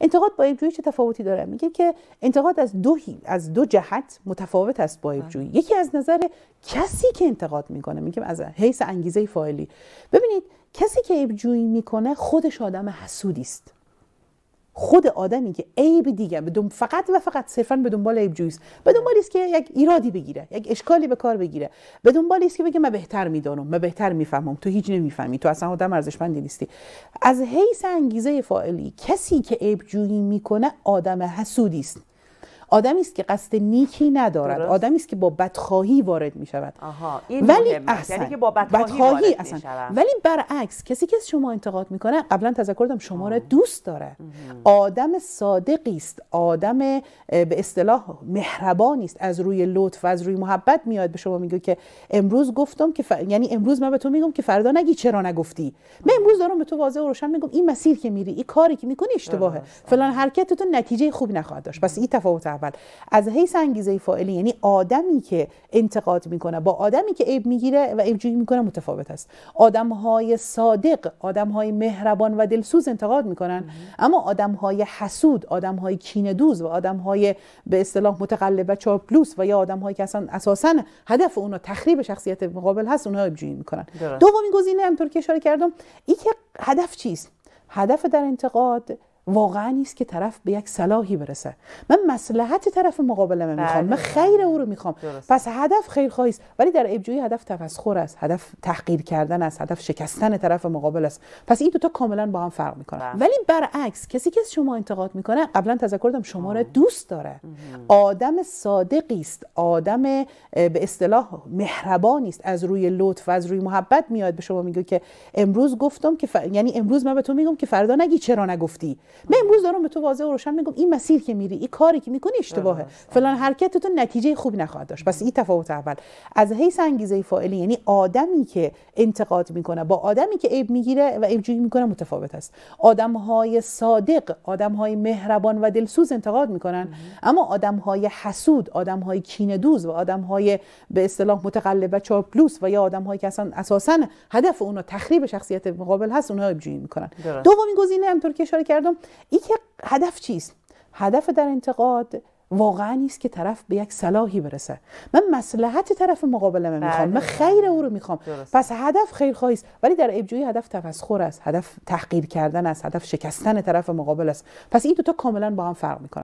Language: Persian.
انتقاد با ایبجویی چه تفاوتی داره میگه که انتقاد از دو از دو جهت متفاوت است با ایبجویی. بله. یکی از نظر کسی که انتقاد میکنه میگه از حیث انگیزه فاعلی ببینید کسی که ایبجویی میکنه خودش آدم حسودی است خود آدمی که عیب دیگه بدون فقط و فقط صرفا به دنبال عیب جویست به دنبال است که یک ایرادی بگیره یک اشکالی به کار بگیره به دنبال است که بگه من بهتر میدانم من بهتر میفهمم تو هیچ نمیفهمی تو اصلا آدم ارزشمندی نیستی از حیث انگیزه فاعلی کسی که عیب جویی میکنه آدم حسودی است آدمی است که قصد نیکی ندارد آدمی است که با بدخواهی وارد می شود آها. این ولی یعنی اصلا یعنی که با بدخواهی, وارد اصلا. ولی برعکس کسی که شما انتقاد میکنه قبلا تذکر دادم شما را دوست داره آدم صادقی است آدم به اصطلاح مهربانی است از روی لطف و از روی محبت میاد به شما میگه که امروز گفتم که ف... یعنی امروز من به تو میگم که فردا نگی چرا نگفتی من امروز دارم به تو واضح و روشن میگم این مسیر که میری این کاری که میکنی اشتباهه فلان حرکت تو نتیجه خوبی نخواهد داشت پس این تفاوت از حیث انگیزه فاعلی یعنی آدمی که انتقاد میکنه با آدمی که عیب میگیره و عیبجویی میکنه متفاوت است آدم های صادق آدم های مهربان و دلسوز انتقاد میکنن اما آدم های حسود آدم های کینه دوز و آدم های به اصطلاح متقلب و چاپلوس و یا آدم هایی که اصلا اساسا هدف اونها تخریب شخصیت مقابل هست اونها عیبجویی میکنن دومین گزینه همطور که اشاره کردم این که هدف چیست هدف در انتقاد واقعا نیست که طرف به یک صلاحی برسه من مسلحت طرف مقابلم من میخوام بله، من بله. خیر او رو میخوام پس هدف خیرخواهی است ولی در ابجوی هدف تفسخر است هدف تحقیر کردن است هدف شکستن طرف مقابل است پس این دوتا کاملا با هم فرق میکنه بله. ولی برعکس کسی که شما انتقاد میکنه قبلا تذکر دادم شما را دوست داره آدم صادقی است آدم به اصطلاح مهربانی است از روی لطف و از روی محبت میاد به شما میگه که امروز گفتم که یعنی امروز من به تو میگم که فردا نگی چرا نگفتی من امروز دارم به تو واضح و روشن میگم این مسیر که میری این کاری که میکنی اشتباهه فلان حرکت تو نتیجه خوبی نخواهد داشت پس این تفاوت اول از حیث انگیزه فاعلی یعنی آدمی که انتقاد میکنه با آدمی که عیب میگیره و عیب میکنه متفاوت است آدم های صادق آدم های مهربان و دلسوز انتقاد میکنن اما آدم های حسود آدم های کینه دوز و آدم های به اصطلاح متقلب و چاپلوس و یا آدم که اصلا اساسا هدف اونا تخریب شخصیت مقابل هست اونها عیب جویی میکنن دومین گزینه هم که اشاره کردم این که هدف چیست هدف در انتقاد واقعا نیست که طرف به یک صلاحی برسه من مسلحت طرف مقابل من میخوام بله. من خیر او رو میخوام پس هدف خیرخواهی است ولی در ابجوی هدف تفسخر است هدف تحقیر کردن است هدف شکستن طرف مقابل است پس این دوتا کاملا با هم فرق میکنه